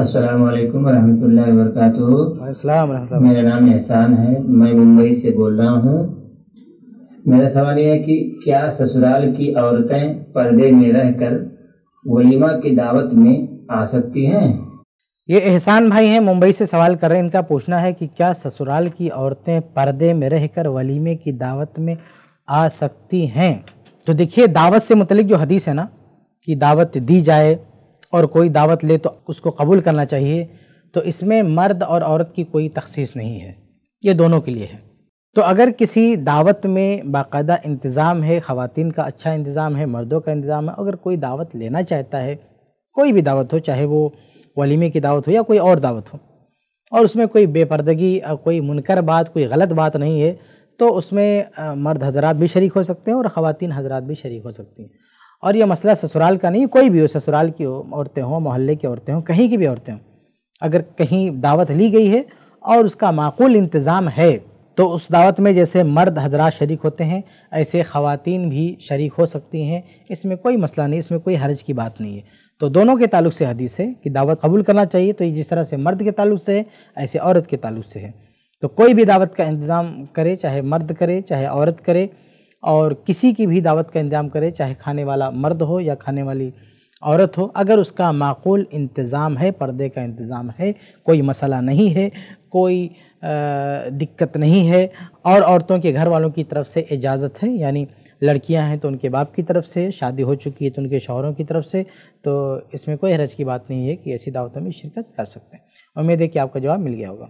अस्सलाम वालेकुम रहमतुल्लाहि वरकatuह मेरा नाम एहसान है मैं मुंबई से बोल रहा हूँ मेरा सवाल यह है कि क्या ससुराल की औरतें पर्दे में रहकर वलीमा की दावत में आ सकती हैं ये एहसान भाई हैं मुंबई से सवाल कर रहे हैं इनका पूछना है कि क्या ससुराल की औरतें पर्दे में रहकर वलीमे की दावत में आ सकती हैं तो देखिए दावत से मुतलिक जो हदीस है ना कि दावत दी जाए और कोई दावत ले तो उसको कबूल करना चाहिए तो इसमें मर्द और औरत की कोई तखसीस नहीं है ये दोनों के लिए है तो अगर किसी दावत में बाकायदा इंतज़ाम है ख़वान का अच्छा इंतज़ाम है मर्दों का इंतज़ाम है अगर कोई दावत लेना चाहता है कोई भी दावत हो चाहे वो वलीमे की दावत हो या कोई और दावत हो और उसमें कोई बेपर्दगी कोई मुनकर बात कोई गलत बात नहीं है तो उसमें मर्द हजरात भी शरीक हो सकते हैं और ख़वान हजरात भी शरीक हो सकती हैं और यह मसला ससुराल का नहीं कोई भी हो ससुराल की औरतें हों मोहल्ले की औरतें हों कहीं की भी औरतें हों अगर कहीं दावत ली गई है और उसका माकूल इंतज़ाम है तो उस दावत में जैसे मर्द हजरात शरीक होते हैं ऐसे ख़वातीन भी शरीक हो सकती हैं इसमें कोई मसला नहीं इसमें कोई हर्ज की बात नहीं है तो दोनों के ताल्लुक से हदीस है कि दावत कबूल करना चाहिए तो जिस तरह से मर्द के ताल्लुक से है ऐसे औरत के ताल्लुक से है तो कोई भी दावत का इंतज़ाम करे चाहे मर्द करे चाहे औरत करे और किसी की भी दावत का इंतजाम करे चाहे खाने वाला मर्द हो या खाने वाली औरत हो अगर उसका माकूल इंतज़ाम है पर्दे का इंतज़ाम है कोई मसला नहीं है कोई आ, दिक्कत नहीं है और औरतों के घर वालों की तरफ से इजाज़त है यानी लड़कियां हैं तो उनके बाप की तरफ से शादी हो चुकी है तो उनके शोहरों की तरफ से तो इसमें कोई हरज की बात नहीं है कि ऐसी दावतों में शिरकत कर सकते हैं उम्मीद है कि आपका जवाब मिल गया होगा